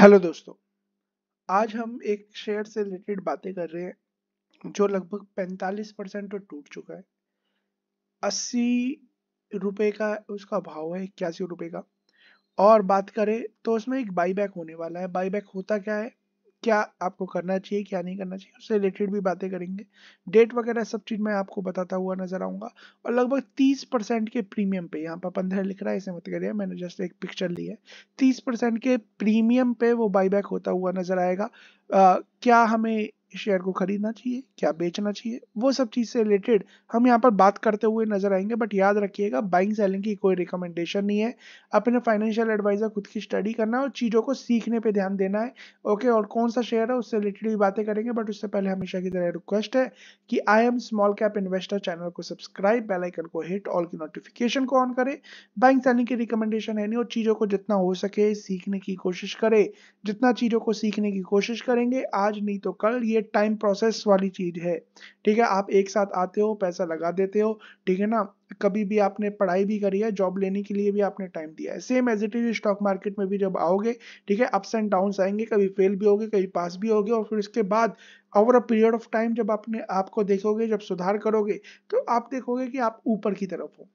hello दोस्तों आज हम एक शेयर से रिलेटेड बातें कर रहे हैं जो लगभग 45 परसेंट तो टूट चुका है अस्सी रुपये का उसका भाव है इक्यासी रुपये का और बात करें तो उसमें एक बाईबैक होने वाला है बाईबैक होता क्या है क्या आपको करना चाहिए क्या नहीं करना चाहिए उससे रिलेटेड भी बातें करेंगे डेट वगैरह सब चीज़ मैं आपको बताता हुआ नजर आऊंगा और लगभग तीस परसेंट के प्रीमियम पे यहाँ पर पंद्रह लिख रहा है इसे मत करिए मैंने जस्ट एक पिक्चर ली है तीस परसेंट के प्रीमियम पे वो बाईबैक होता हुआ नजर आएगा आ, क्या हमें शेयर को खरीदना चाहिए क्या बेचना चाहिए वो सब चीज़ से रिलेटेड हम यहाँ पर बात करते हुए नजर आएंगे बट याद रखिएगा बाइंग सेलिंग की कोई रिकमेंडेशन नहीं है अपने फाइनेंशियल एडवाइजर खुद की स्टडी करना है और चीज़ों को सीखने पे ध्यान देना है ओके और कौन सा शेयर है उससे रिलेटेड भी बातें करेंगे बट उससे पहले हमेशा की तरह रिक्वेस्ट है कि I am small cap investor channel को सब्सक्राइब बेलाइकन को हिट ऑल की नोटिफिकेशन को ऑन करे बाइंग सेलिंग की रिकमेंडेशन है नहीं और चीज़ों को जितना हो सके सीखने की कोशिश करे जितना चीज़ों को सीखने की कोशिश करेंगे आज नहीं तो कल ये ये टाइम प्रोसेस वाली चीज है ठीक है आप एक साथ आते हो पैसा लगा देते हो ठीक है ना कभी भी आपने पढ़ाई भी करी है जॉब लेने के लिए भी आपने टाइम दिया है same as it is stock market में भी जब आओगे ठीक है अप्स एंड डाउन आएंगे कभी फेल भी होगे कभी पास भी होगे और फिर इसके बाद over a period of time जब आपने आपको देखोगे जब सुधार करोगे तो आप देखोगे कि आप ऊपर की तरफ हो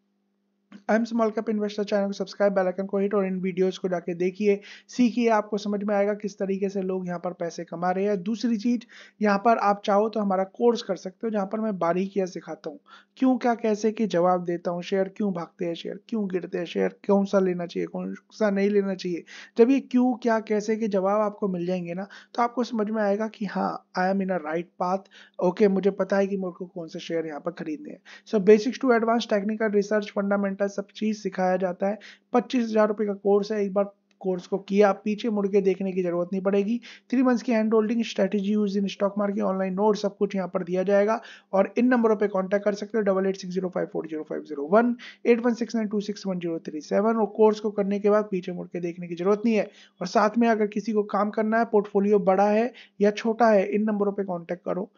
am small cap investor channel को सब्सक्राइब बेल आइकन को हिट और इन वीडियोस को जाके देखिए सीखिए आपको समझ में आएगा किस तरीके से लोग यहाँ पर पैसे कमा रहे हैं दूसरी चीज यहाँ पर आप चाहो तो हमारा कोर्स कर सकते हो जहाँ पर मैं बारीकियाँ सिखाता हूँ क्यों क्या कैसे के जवाब देता हूँ शेयर क्यों भागते हैं शेयर क्यों गिरते हैं शेयर कौन सा लेना चाहिए कौन सा नहीं लेना चाहिए जब ये क्यों क्या कैसे के जवाब आपको मिल जाएंगे ना तो आपको समझ में आएगा कि हाँ I am in a right path okay मुझे पता है कि मुझको कौन से शेयर यहाँ पर खरीदने हैं so basics to advance technical research fundamental सब चीज़ सिखाया जाता है पच्चीस हज़ार रुपये का कोर्स है एक बार कोर्स को किया पीछे मुड़ के देखने की जरूरत नहीं पड़ेगी थ्री मंथ्स की hand holding strategy use in stock market online note सब कुछ यहाँ पर दिया जाएगा और इन नंबरों पे कांटेक्ट कर सकते हो double eight six zero five four zero five zero one eight one six nine two six one zero three seven और कोर्स को करने के बाद पीछे मुड़ के देखने की जरूरत नहीं है और साथ में अगर किसी को काम करना है पोर्टफोलियो बड़ा है या छोटा है इन नंबरों पर कॉन्टैक्ट करो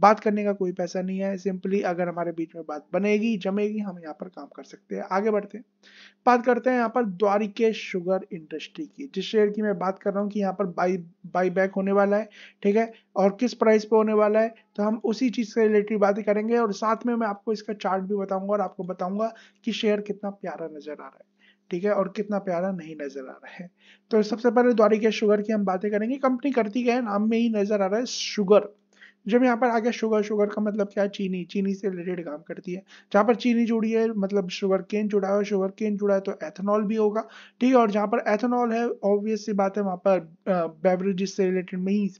बात करने का कोई पैसा नहीं है सिंपली अगर हमारे बीच में बात बनेगी जमेगी हम यहाँ पर काम कर सकते हैं आगे बढ़ते हैं बात करते हैं यहाँ पर द्वारिके शुगर इंडस्ट्री की जिस शेयर की मैं बात कर रहा हूँ कि यहाँ पर बाई बाई बैक होने वाला है ठीक है और किस प्राइस पे होने वाला है तो हम उसी चीज़ से रिलेटेड बातें करेंगे और साथ में मैं आपको इसका चार्ट भी बताऊंगा और आपको बताऊंगा कि शेयर कितना प्यारा नजर आ रहा है ठीक है और कितना प्यारा नहीं नजर आ रहा है तो सबसे पहले द्वारिके शुगर की हम बातें करेंगे कंपनी करती क्या है नाम में ही नजर आ रहा है शुगर जब यहाँ पर आ गया शुगर शुगर का मतलब क्या है चीनी चीनी से रिलेटेड काम करती है जहाँ पर चीनी जुड़ी है मतलब शुगर केन जुड़ा है शुगर केन जुड़ा है तो एथेनॉल भी होगा ठीक है और जहाँ पर एथेनॉल है ऑब्वियस सी बात है वहाँ पर बेवरेजेस से रिलेटेड मीन्स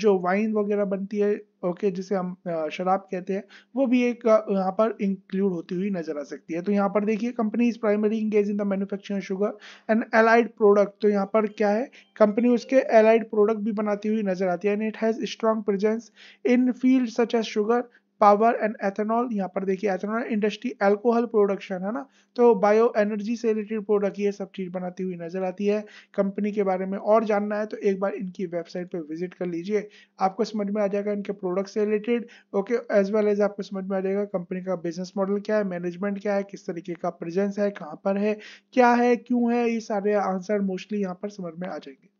जो वाइन वगैरह बनती है ओके okay, जिसे हम शराब कहते हैं वो भी एक यहाँ पर इंक्लूड होती हुई नजर आ सकती है तो यहाँ पर देखिए company is primary engage in the manufacturing sugar and allied product तो यहाँ पर क्या है कंपनी उसके एलाइड प्रोडक्ट भी बनाती हुई नजर आती है and it has strong presence in field such as sugar power and ethanol यहाँ पर देखिए एथेनॉल इंडस्ट्री एल्कोहल प्रोडक्शन है ना तो बायो एनर्जी से रिलेटेड प्रोडक्ट ये सब चीज़ बनाती हुई नजर आती है कंपनी के बारे में और जानना है तो एक बार इनकी वेबसाइट पर विजिट कर लीजिए आपको समझ में आ जाएगा इनके प्रोडक्ट से related okay as well as आपको समझ में आ जाएगा कंपनी का बिजनेस मॉडल क्या है मैनेजमेंट क्या है किस तरीके का प्रेजेंस है कहाँ पर है क्या है क्यों है ये सारे आंसर मोस्टली यहाँ पर समझ में आ जाएंगे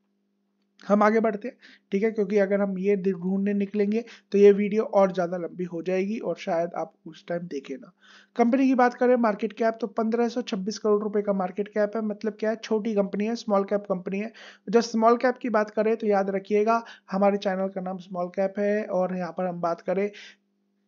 हम आगे बढ़ते हैं ठीक है क्योंकि अगर हम ये ढूंढने निकलेंगे तो ये वीडियो और ज़्यादा लंबी हो जाएगी और शायद आप उस टाइम देखें ना कंपनी की बात करें मार्केट कैप तो 1526 करोड़ रुपए का मार्केट कैप है मतलब क्या है छोटी कंपनी है स्मॉल कैप कंपनी है जब स्मॉल कैप की बात करें तो याद रखिएगा हमारे चैनल का नाम स्मॉल कैप है और यहाँ पर हम बात करें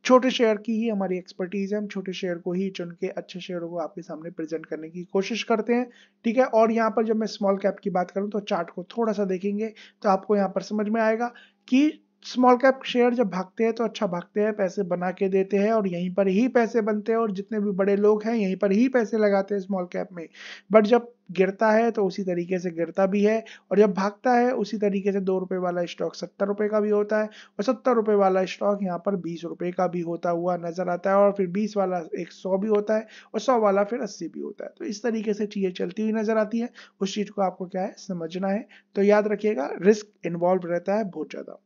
छोटे शेयर की ही हमारी एक्सपर्टीज है हम छोटे शेयर को ही चुन के अच्छे शेयरों को आपके सामने प्रेजेंट करने की कोशिश करते हैं ठीक है और यहाँ पर जब मैं स्मॉल कैप की बात करूँ तो चार्ट को थोड़ा सा देखेंगे तो आपको यहाँ पर समझ में आएगा कि स्मॉल कैप शेयर जब भागते हैं तो अच्छा भागते हैं पैसे बना के देते हैं और यहीं पर ही पैसे बनते हैं और जितने भी बड़े लोग हैं यहीं पर ही पैसे लगाते हैं स्मॉल कैप में बट जब गिरता है तो उसी तरीके से गिरता भी है और जब भागता है उसी तरीके से दो रुपये वाला स्टॉक सत्तर रुपये का भी होता है और सत्तर रुपये वाला स्टॉक यहाँ पर बीस रुपये का भी होता हुआ नजर आता है और फिर बीस वाला एक सौ भी होता है और सौ वाला फिर अस्सी भी होता है तो इस तरीके से चीज़ें चलती हुई नजर आती है उस चीज़ को आपको क्या है समझना है तो याद रखिएगा रिस्क इन्वॉल्व रहता है बहुत ज़्यादा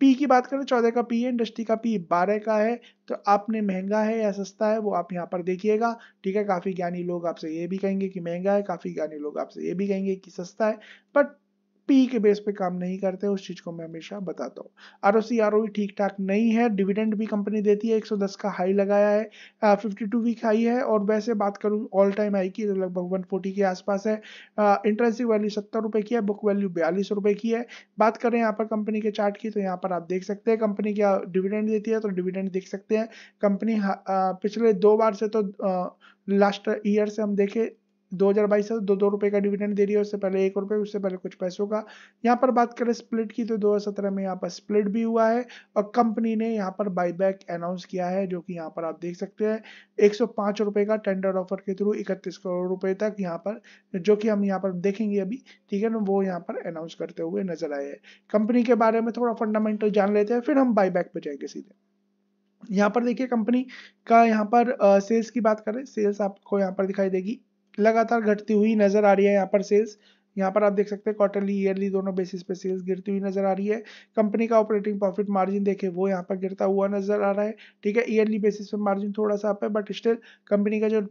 पी की बात करें तो चौदह का पी है इंडस्ट्री का पी बारह का है तो आपने महंगा है या सस्ता है वो आप यहाँ पर देखिएगा ठीक है काफ़ी ज्ञानी लोग आपसे ये भी कहेंगे कि महंगा है काफ़ी ज्ञानी लोग आपसे ये भी कहेंगे कि सस्ता है बट पी के बेस पे काम नहीं करते उस चीज को मैं हमेशा बताता हूँ R O C R O e ठीक ठाक नहीं है डिविडेंड भी कंपनी देती है 110 का हाई लगाया है फिफ्टी टू वीक हाई है और वैसे बात करूँ ऑल टाइम हाई की तो लगभग वन फोर्टी के आसपास है इंटरेंसिक वैल्यू सत्तर रुपये की है बुक वैल्यू बयालीस रुपये की है बात करें यहाँ पर कंपनी के चार्ट की तो यहाँ पर आप देख सकते हैं कंपनी क्या डिविडेंड देती है तो डिविडेंड देख सकते हैं कंपनी पिछले दो बार से तो लास्ट ईयर से हम देखें दो हज़ार बाईस से दो दो रुपए का डिविडेंड दे रही है उससे पहले एक रुपए उससे पहले कुछ पैसों का यहाँ पर बात करें स्प्लिट की तो दो हजार सत्रह में यहाँ पर स्प्लिट भी हुआ है और कंपनी ने यहाँ पर बाईबैक अनाउंस किया है जो कि यहाँ पर आप देख सकते हैं एक सौ पांच रुपए का टेंडर ऑफर के थ्रू इकतीस करोड़ रुपए तक यहाँ पर जो कि हम यहाँ पर देखेंगे अभी ठीक है ना वो यहाँ पर अनाउंस करते हुए नजर आए हैं कंपनी के बारे में थोड़ा फंडामेंटल जान लेते हैं फिर हम बाईबैक पे जाएंगे सीधे यहाँ पर देखिए कंपनी का यहाँ पर सेल्स की बात करें सेल्स आपको यहाँ पर दिखाई देगी लगातार घटती हुई नजर आ रही है यहाँ पर सेल्स यहाँ पर आप देख सकते हैं क्वार्टरली ईयरली दोनों बेसिस पे सेल्स गिरती हुई नजर आ रही है कंपनी का ऑपरेटिंग प्रॉफिट मार्जिन देखे वो यहाँ पर गिरता हुआ नजर आ रहा है ठीक है ईयरली बेसिस पे मार्जिन थोड़ा सा अप है बट स्टिल कंपनी का जो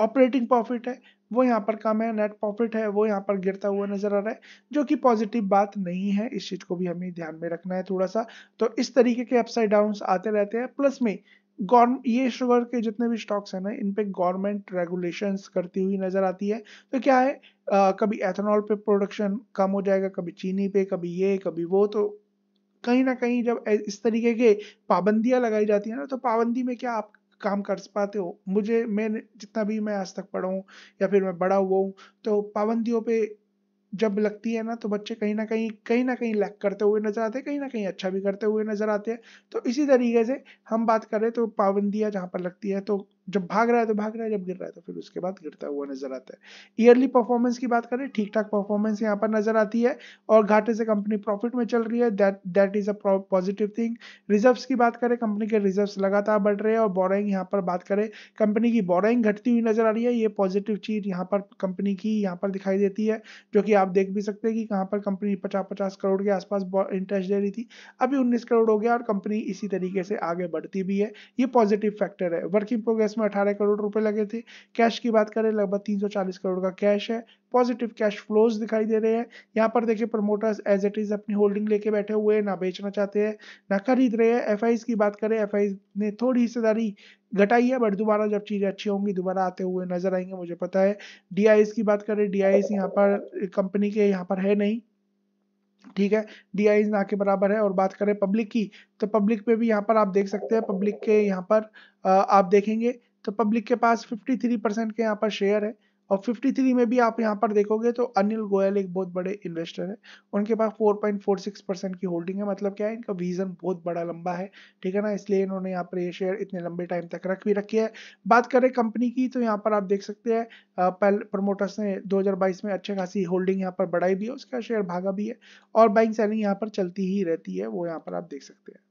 ऑपरेटिंग प्रॉफिट है वो यहाँ पर कम है नेट प्रॉफिट है वो यहाँ पर गिरता हुआ नजर आ रहा है जो कि पॉजिटिव बात नहीं है इस चीज को भी हमें ध्यान में रखना है थोड़ा सा तो इस तरीके के अपसाइड डाउन आते रहते हैं प्लस में ये शुगर के जितने भी स्टॉक्स हैं ना इन पे गवर्नमेंट रेगुलेशंस करती हुई नज़र आती है तो क्या है आ, कभी एथेनॉल पे प्रोडक्शन कम हो जाएगा कभी चीनी पे कभी ये कभी वो तो कहीं ना कहीं जब इस तरीके के पाबंदियां लगाई जाती है ना तो पाबंदी में क्या आप काम कर पाते हो मुझे मैं जितना भी मैं आज तक पढ़ा हूँ या फिर मैं बड़ा हुआ हूँ तो पाबंदियों पे जब लगती है ना तो बच्चे कहीं ना कहीं कहीं ना कहीं लैक करते हुए नजर आते हैं कहीं ना कहीं अच्छा भी करते हुए नजर आते हैं तो इसी तरीके से हम बात करें तो पाबंदियाँ जहाँ पर लगती है तो जब भाग रहा है तो भाग रहा है जब गिर रहा है तो फिर उसके बाद गिरता हुआ नजर आता है ईयरली परफॉर्मेंस की बात करें ठीक ठाक परफॉर्मेंस यहाँ पर नजर आती है और घाटे से कंपनी प्रॉफिट में चल रही है that that is a positive thing reserves की बात करें कंपनी के रिजर्व्स लगातार बढ़ रहे हैं और बोराइंग यहाँ पर बात करें कंपनी की बोराइंग घटती हुई नजर आ रही है ये पॉजिटिव चीज यहाँ पर कंपनी की यहाँ पर दिखाई देती है जो कि आप देख भी सकते हैं कि कहाँ पर कंपनी पचास पचास करोड़ के आसपास इंटरेस्ट दे रही थी अभी उन्नीस करोड़ हो गया और कंपनी इसी तरीके से आगे बढ़ती भी है ये पॉजिटिव फैक्टर है वर्किंग प्रोग्रेस उसमें अठारह करोड़ रुपए लगे थे कैश की बात करें लगभग 340 करोड़ का कैश है पॉजिटिव कैश फ्लोज दिखाई दे रहे हैं यहाँ पर देखिए प्रमोटर्स एज इट इज अपनी होल्डिंग लेके बैठे हुए हैं ना बेचना चाहते हैं ना खरीद रहे हैं एफ की बात करें एफ ने थोड़ी हिस्सेदारी घटाई है बट दोबारा जब चीज़ें अच्छी होंगी दोबारा आते हुए नजर आएंगे मुझे पता है डी की बात करें डी यहाँ पर कंपनी के यहाँ पर है नहीं ठीक है डी आई ना के बराबर है और बात करें पब्लिक की तो पब्लिक पे भी यहाँ पर आप देख सकते हैं पब्लिक के यहाँ पर आप देखेंगे तो पब्लिक के पास 53 परसेंट के यहाँ पर शेयर है और 53 में भी आप यहाँ पर देखोगे तो अनिल गोयल एक बहुत बड़े इन्वेस्टर है उनके पास 4.46 परसेंट की होल्डिंग है मतलब क्या है इनका विजन बहुत बड़ा लंबा है ठीक है ना इसलिए इन्होंने यहाँ पर ये शेयर इतने लंबे टाइम तक रख भी रखी है बात करें कंपनी की तो यहाँ पर आप देख सकते हैं पहले प्रमोटर्स ने दो में अच्छी खासी होल्डिंग यहाँ पर बढ़ाई भी है उसका शेयर भागा भी है और बाइंग सेलिंग यहाँ पर चलती ही रहती है वो यहाँ पर आप देख सकते हैं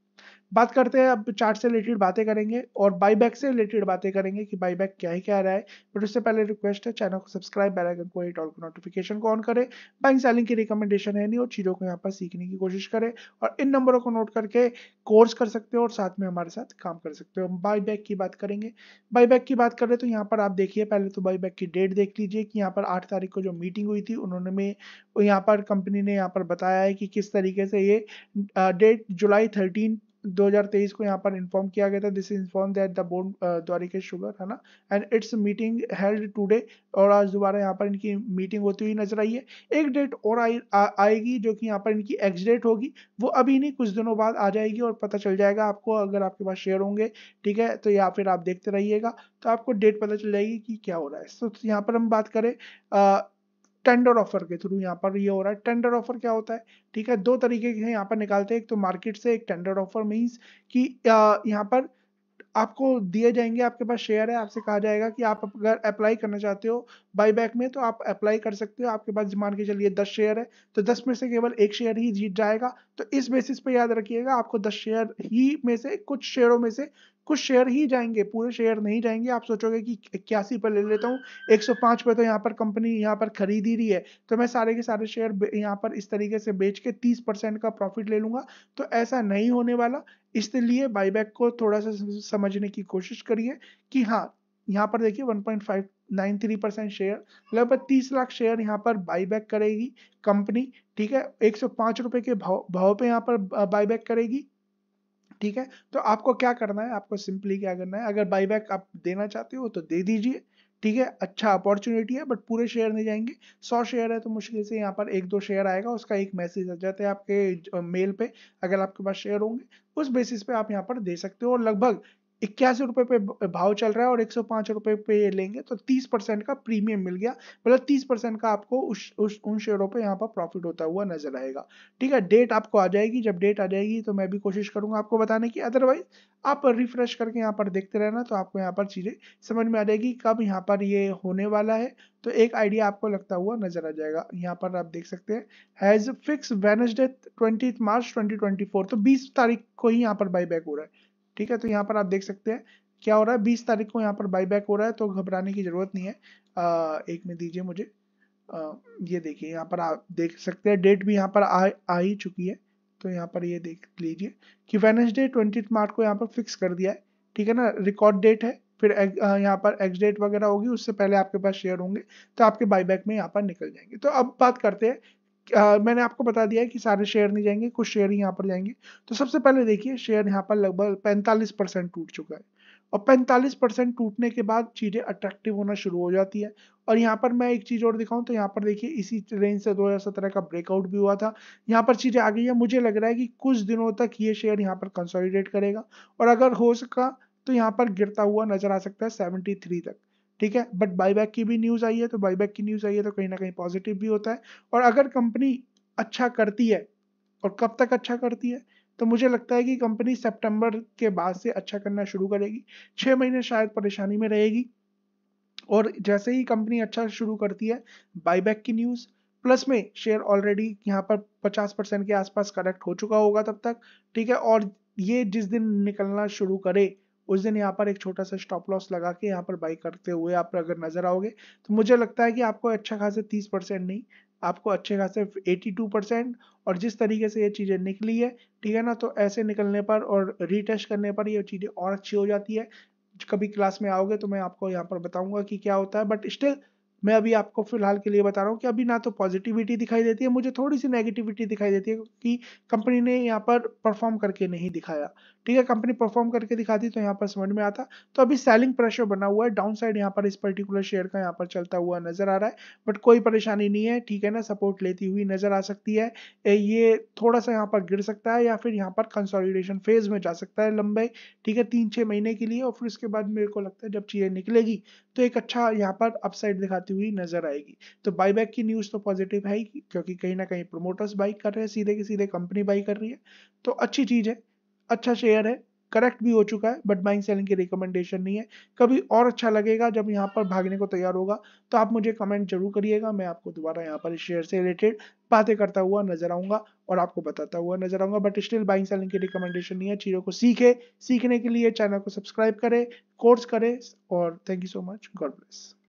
बात करते हैं अब चार्ट से रिलेटेड बातें करेंगे और बाईबैक से रिलेटेड बातें करेंगे कि बाईबैक क्या ही क्या रहा है बट उससे पहले रिक्वेस्ट है चैनल को सब्सक्राइब बेल आइकन को हिट ऑल को नोटिफिकेशन को ऑन करें बाइंग सेलिंग की रिकमेंडेशन है नहीं और चीज़ों को यहाँ पर सीखने की कोशिश करें और इन नंबरों को नोट करके कोर्स कर सकते हो और साथ में हमारे साथ काम कर सकते हो हम बाईबैक की बात करेंगे बाईबैक की बात करें तो यहाँ पर आप देखिए पहले तो बाईबैक की डेट देख लीजिए कि यहाँ पर आठ तारीख को जो मीटिंग हुई थी उन्होंने में यहाँ पर कंपनी ने यहाँ पर बताया है कि किस तरीके से ये डेट जुलाई थर्टीन 2023 को यहाँ पर इन्फॉर्म किया गया था this inform that the board Dwarikesh sugar है ना and its meeting held today और आज दोबारा यहाँ पर इनकी मीटिंग होती हुई नजर आई है एक डेट और आए, आ, आएगी जो कि यहाँ पर इनकी एक्स डेट होगी वो अभी नहीं कुछ दिनों बाद आ जाएगी और पता चल जाएगा आपको अगर आपके पास शेयर होंगे ठीक है तो या फिर आप देखते रहिएगा तो आपको डेट पता चल जाएगी कि क्या हो रहा है तो यहाँ पर हम बात करें uh, टेंडर ऑफर के थ्रू यहाँ पर ये हो रहा है टेंडर ऑफर क्या होता है ठीक है दो तरीके के यहाँ पर निकालते हैं एक तो मार्केट से एक टेंडर ऑफर मीन्स कि यहाँ पर आपको दिए जाएंगे आपके पास शेयर है आपसे कहा जाएगा कि आप अगर अप्लाई करना चाहते हो बाईबैक में तो आप अप्लाई कर सकते हो आपके पास मान के चलिए दस शेयर है तो दस में से केवल एक शेयर ही जीत जाएगा तो इस बेसिस पे याद रखिएगा आपको दस शेयर ही में से कुछ शेयरों में से कुछ शेयर ही जाएंगे पूरे शेयर नहीं जाएंगे आप सोचोगे कि इक्यासी पर ले लेता हूँ एक पर तो यहाँ पर कंपनी यहाँ पर खरीद ही रही है तो मैं सारे के सारे शेयर यहाँ पर इस तरीके से बेच के तीस परसेंट का प्रॉफिट ले लूंगा तो ऐसा नहीं होने वाला इसलिए बाईबैक को थोड़ा सा समझने की कोशिश करिए कि हाँ यहाँ पर देखिए 1.593 परसेंट शेयर लगभग 30 लाख शेयर यहाँ पर बाईबैक करेगी कंपनी ठीक है एक सौ के भाव भाव पे यहाँ पर बाईबैक करेगी ठीक है तो आपको क्या करना है आपको सिंपली क्या करना है अगर बाईबैक आप देना चाहते हो तो दे दीजिए ठीक है अच्छा अपॉर्चुनिटी है बट पूरे शेयर नहीं जाएंगे सौ शेयर है तो मुश्किल से यहाँ पर एक दो शेयर आएगा उसका एक मैसेज आ जाता है आपके मेल पे अगर आपके पास शेयर होंगे उस बेसिस पे आप यहाँ पर दे सकते हो और लगभग इक्यासी रुपये पे भाव चल रहा है और एक सौ पांच रुपए पे ये लेंगे तो तीस परसेंट का प्रीमियम मिल गया मतलब तीस परसेंट का आपको उस उस उन शेयरों पे यहाँ पर प्रॉफिट होता हुआ नजर आएगा ठीक है डेट आपको आ जाएगी जब डेट आ जाएगी तो मैं भी कोशिश करूंगा आपको बताने की अदरवाइज आप रिफ्रेश करके यहाँ पर देखते रहना तो आपको यहाँ पर चीज़ें समझ में आ जाएगी कब यहाँ पर ये होने वाला है तो एक आइडिया आपको लगता हुआ नजर आ जाएगा यहाँ पर आप देख सकते हैं has fix Wednesday twenty March twenty तो बीस तारीख को ही यहाँ पर बाई बैक हो रहा है ठीक है तो यहाँ पर आप देख सकते हैं क्या हो रहा है बीस तारीख को यहाँ पर बाईबैक हो रहा है तो घबराने की जरूरत नहीं है आ, एक में दीजिए मुझे आ, ये देखिए यहाँ पर आप देख सकते हैं डेट भी यहाँ पर आ, आ ही चुकी है तो यहाँ पर ये देख लीजिए कि वेनसडे ट्वेंटी मार्च को यहाँ पर फिक्स कर दिया है ठीक है ना रिकॉर्ड डेट है फिर यहाँ पर एक्स डेट वगैरह होगी उससे पहले आपके पास शेयर होंगे तो आपके बाईबैक में यहाँ पर निकल जाएंगे तो अब बात करते हैं आ, मैंने आपको बता दिया है कि सारे शेयर नहीं जाएंगे कुछ शेयर ही यहाँ पर जाएंगे तो सबसे पहले देखिए शेयर यहाँ पर लगभग पैंतालीस परसेंट टूट चुका है और 45 परसेंट टूटने के बाद चीज़ें अट्रैक्टिव होना शुरू हो जाती है और यहाँ पर मैं एक चीज़ और दिखाऊं तो यहाँ पर देखिए इसी रेंज से 2017 का ब्रेकआउट भी हुआ था यहाँ पर चीज़ें आ गई है मुझे लग रहा है कि कुछ दिनों तक ये शेयर यहाँ पर कंसोलिडेट करेगा और अगर हो सका तो यहाँ पर गिरता हुआ नजर आ सकता है 73 तक ठीक है बट बाईबैक की भी न्यूज़ आई है तो बाईबैक की न्यूज़ आई है तो कहीं ना कहीं पॉजिटिव भी होता है और अगर कंपनी अच्छा करती है और कब तक अच्छा करती है तो मुझे लगता है कि कंपनी सितंबर के बाद से अच्छा करना शुरू करेगी छह महीने शायद परेशानी में रहेगी और जैसे ही कंपनी अच्छा शुरू करती है बाईबैक की न्यूज़ प्लस में शेयर ऑलरेडी यहाँ पर 50 परसेंट के आसपास करेक्ट हो चुका होगा तब तक ठीक है और ये जिस दिन निकलना शुरू करे उस दिन यहाँ पर एक छोटा सा स्टॉप लॉस लगा के यहाँ पर बाई करते हुए आप अगर नजर आओगे तो मुझे लगता है कि आपको अच्छा खासा तीस परसेंट नहीं आपको अच्छे खासे 82 परसेंट और जिस तरीके से ये चीज़ें निकली है ठीक है ना तो ऐसे निकलने पर और रीटेस्ट करने पर ये चीज़ें और अच्छी हो जाती है कभी क्लास में आओगे तो मैं आपको यहाँ पर बताऊंगा कि क्या होता है बट स्टिल मैं अभी आपको फिलहाल के लिए बता रहा हूँ कि अभी ना तो पॉजिटिविटी दिखाई देती है मुझे थोड़ी सी नेगेटिविटी दिखाई देती है क्योंकि कंपनी ने यहाँ पर परफॉर्म करके नहीं दिखाया ठीक है कंपनी परफॉर्म करके दिखाती तो यहाँ पर समझ में आता तो अभी सेलिंग प्रेशर बना हुआ है डाउन साइड यहाँ पर इस पर्टिकुलर शेयर का यहाँ पर चलता हुआ नजर आ रहा है बट कोई परेशानी नहीं है ठीक है ना सपोर्ट लेती हुई नजर आ सकती है ये थोड़ा सा यहाँ पर गिर सकता है या फिर यहाँ पर कंसोलिडेशन फेज में जा सकता है लंबे ठीक है तीन छः महीने के लिए और फिर उसके बाद मेरे को लगता है जब चीज़ें निकलेगी तो एक अच्छा यहाँ पर अपसाइड दिखाती आती हुई नजर आएगी तो बाईबैक की न्यूज तो पॉजिटिव है ही क्योंकि कहीं ना कहीं प्रोमोटर्स बाई कर रहे हैं सीधे के सीधे कंपनी बाई कर रही है तो अच्छी चीज है अच्छा शेयर है करेक्ट भी हो चुका है बट बाइंग सेलिंग की रिकमेंडेशन नहीं है कभी और अच्छा लगेगा जब यहाँ पर भागने को तैयार होगा तो आप मुझे कमेंट जरूर करिएगा मैं आपको दोबारा यहाँ पर शेयर से रिलेटेड बातें करता हुआ नजर आऊंगा और आपको बताता हुआ नजर आऊंगा बट स्टिल बाइंग सेलिंग की रिकमेंडेशन नहीं है चीज़ों को सीखे सीखने के लिए चैनल को सब्सक्राइब करे कोर्स करे और thank you so much God bless